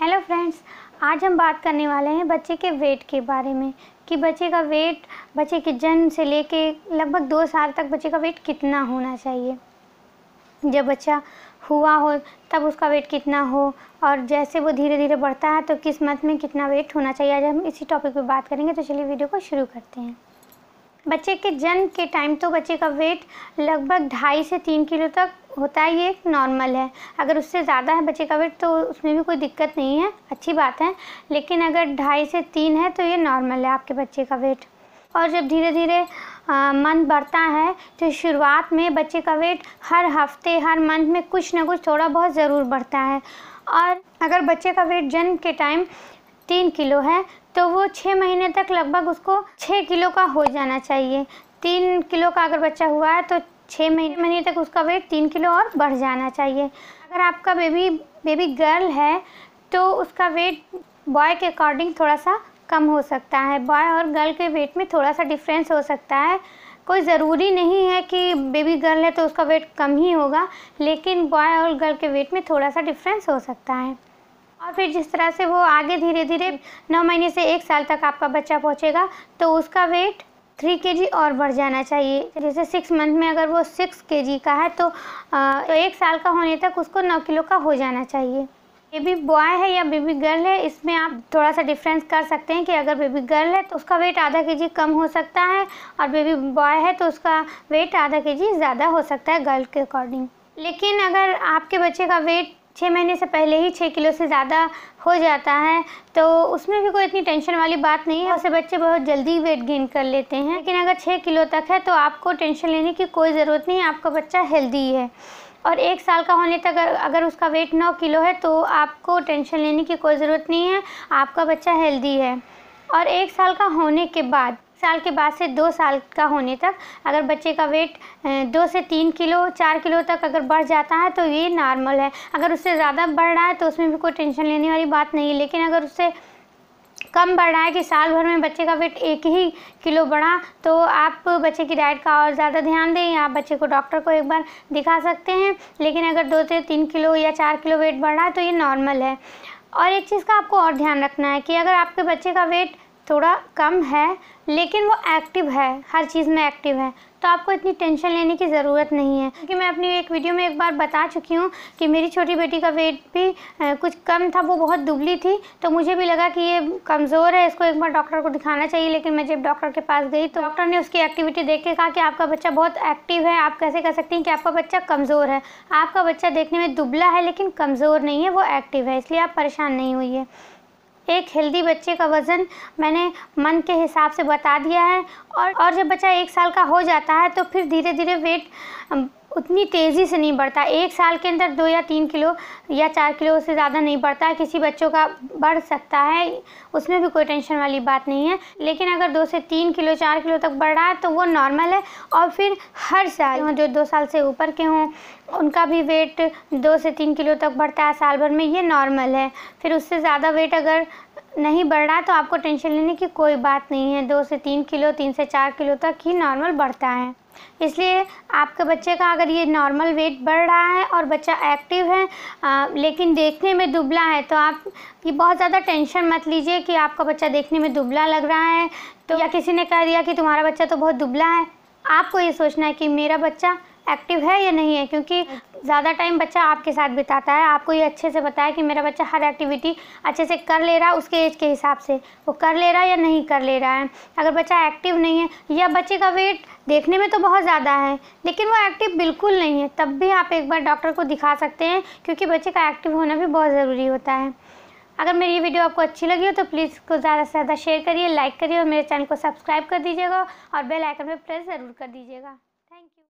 hello friends आज हम बात करने वाले हैं बच्चे के वेट के बारे में कि बच्चे का वेट बच्चे के जन्म से लेके लगभग दो साल तक बच्चे का वेट कितना होना चाहिए जब बच्चा हुआ हो तब उसका वेट कितना हो और जैसे वो धीरे धीरे बढ़ता है तो किस मंथ में कितना वेट होना चाहिए आज हम इसी टॉपिक पे बात करेंगे तो चलिए वीडियो को शुरू करते हैं बच्चे के जन्म के टाइम तो बच्चे का वेट लगभग ढाई से तीन किलो तक होता है ये एक नॉर्मल है अगर उससे ज़्यादा है बच्चे का वेट तो उसमें भी कोई दिक्कत नहीं है अच्छी बात है लेकिन अगर ढाई से तीन है तो ये नॉर्मल है आपके बच्चे का वेट और जब धीरे धीरे मन बढ़ता है तो शुरुआत में बच्चे का वेट हर हफ्ते हर मंथ में कुछ ना कुछ थोड़ा बहुत ज़रूर बढ़ता है और अगर बच्चे का वेट जन्म के टाइम तीन किलो है तो वो छः महीने तक लगभग उसको छः किलो का हो जाना चाहिए तीन किलो का अगर बच्चा हुआ है तो छः महीने महीने तक उसका वेट तीन किलो और बढ़ जाना चाहिए अगर आपका बेबी बेबी गर्ल है तो उसका वेट बॉय के अकॉर्डिंग थोड़ा सा कम हो सकता है बॉय और गर्ल के वेट में थोड़ा सा डिफरेंस हो सकता है कोई ज़रूरी नहीं है कि बेबी गर्ल है तो उसका वेट कम ही होगा लेकिन बॉय और गर्ल के वेट में थोड़ा सा डिफरेंस हो सकता है और फिर जिस तरह से वो आगे धीरे धीरे नौ महीने से एक साल तक आपका बच्चा पहुँचेगा तो उसका वेट थ्री के जी और बढ़ जाना चाहिए जैसे सिक्स मंथ में अगर वो सिक्स के जी का है तो, आ, तो एक साल का होने तक उसको नौ किलो का हो जाना चाहिए बेबी बॉय है या बेबी गर्ल है इसमें आप थोड़ा सा डिफरेंस कर सकते हैं कि अगर बेबी गर्ल है तो उसका वेट आधा के जी कम हो सकता है और बेबी बॉय है तो उसका वेट आधा के जी ज़्यादा हो सकता है गर्ल के अकॉर्डिंग लेकिन अगर आपके बच्चे का वेट छः महीने से पहले ही छः किलो से ज़्यादा हो जाता है तो उसमें भी कोई इतनी टेंशन वाली बात नहीं है उससे बच्चे बहुत जल्दी वेट गेन कर लेते हैं लेकिन अगर छः किलो तक है तो आपको टेंशन लेने की कोई ज़रूरत नहीं है आपका बच्चा हेल्दी है और एक साल का होने तक अगर उसका वेट नौ किलो है तो आपको टेंशन लेने की कोई ज़रूरत नहीं है आपका बच्चा हेल्दी है और एक साल का होने के बाद साल के बाद से दो साल का होने तक अगर बच्चे का वेट दो से तीन किलो चार किलो तक अगर बढ़ जाता है तो ये नॉर्मल है अगर उससे ज़्यादा बढ़ रहा है तो उसमें भी कोई टेंशन लेने वाली बात नहीं है लेकिन अगर उससे कम बढ़ रहा है कि साल भर में बच्चे का वेट एक ही किलो बढ़ा तो आप बच्चे की डाइट का और ज़्यादा ध्यान दें आप बच्चे को डॉक्टर को एक बार दिखा सकते हैं लेकिन अगर दो से तीन किलो या चार किलो वेट बढ़ रहा है तो ये नॉर्मल है और एक चीज़ का आपको और ध्यान रखना है कि अगर आपके बच्चे का वेट थोड़ा कम है लेकिन वो एक्टिव है हर चीज़ में एक्टिव है तो आपको इतनी टेंशन लेने की ज़रूरत नहीं है क्योंकि मैं अपनी एक वीडियो में एक बार बता चुकी हूँ कि मेरी छोटी बेटी का वेट भी कुछ कम था वो बहुत दुबली थी तो मुझे भी लगा कि ये कमज़ोर है इसको एक बार डॉक्टर को दिखाना चाहिए लेकिन मैं जब डॉक्टर के पास गई तो डॉक्टर ने उसकी एक्टिविटी देख के कहा कि आपका बच्चा बहुत एक्टिव है आप कैसे कह सकती हैं कि आपका बच्चा कमज़ोर है आपका बच्चा देखने में दुबला है लेकिन कमज़ोर नहीं है वो एक्टिव है इसलिए आप परेशान नहीं हुई है एक हेल्दी बच्चे का वज़न मैंने मन के हिसाब से बता दिया है और और जब बच्चा एक साल का हो जाता है तो फिर धीरे धीरे वेट उतनी तेज़ी से नहीं बढ़ता एक साल के अंदर दो या तीन किलो या चार किलो से ज़्यादा नहीं बढ़ता किसी बच्चों का बढ़ सकता है उसमें भी कोई टेंशन वाली बात नहीं है लेकिन अगर दो से तीन किलो चार किलो तक बढ़ रहा है तो वो नॉर्मल है और फिर हर साल जो दो साल से ऊपर के हों उनका भी वेट दो से तीन किलो तक बढ़ता है साल भर में ये नॉर्मल है फिर उससे ज़्यादा वेट अगर नहीं बढ़ रहा तो आपको टेंशन लेने की कोई बात नहीं है दो से तीन किलो तीन से चार किलो तक ही नॉर्मल बढ़ता है इसलिए आपके बच्चे का अगर ये नॉर्मल वेट बढ़ रहा है और बच्चा एक्टिव है आ, लेकिन देखने में दुबला है तो आप ये बहुत ज़्यादा टेंशन मत लीजिए कि आपका बच्चा देखने में दुबला लग रहा है तो या किसी ने कह दिया कि तुम्हारा बच्चा तो बहुत दुबला है आपको ये सोचना है कि मेरा बच्चा एक्टिव है या नहीं है क्योंकि ज़्यादा टाइम बच्चा आपके साथ बिताता है आपको ये अच्छे से पता है कि मेरा बच्चा हर एक्टिविटी अच्छे से कर ले रहा है उसके एज के हिसाब से वो कर ले रहा है या नहीं कर ले रहा है अगर बच्चा एक्टिव नहीं है या बच्चे का वेट देखने में तो बहुत ज़्यादा है लेकिन वो एक्टिव बिल्कुल नहीं है तब भी आप एक बार डॉक्टर को दिखा सकते हैं क्योंकि बच्चे का एक्टिव होना भी बहुत ज़रूरी होता है अगर मेरी ये वीडियो आपको अच्छी लगी हो तो प्लीज़ इसको ज़्यादा से ज़्यादा शेयर करिए लाइक करिए और मेरे चैनल को सब्सक्राइब कर दीजिएगा और बेल आइकन पर प्रेस ज़रूर कर दीजिएगा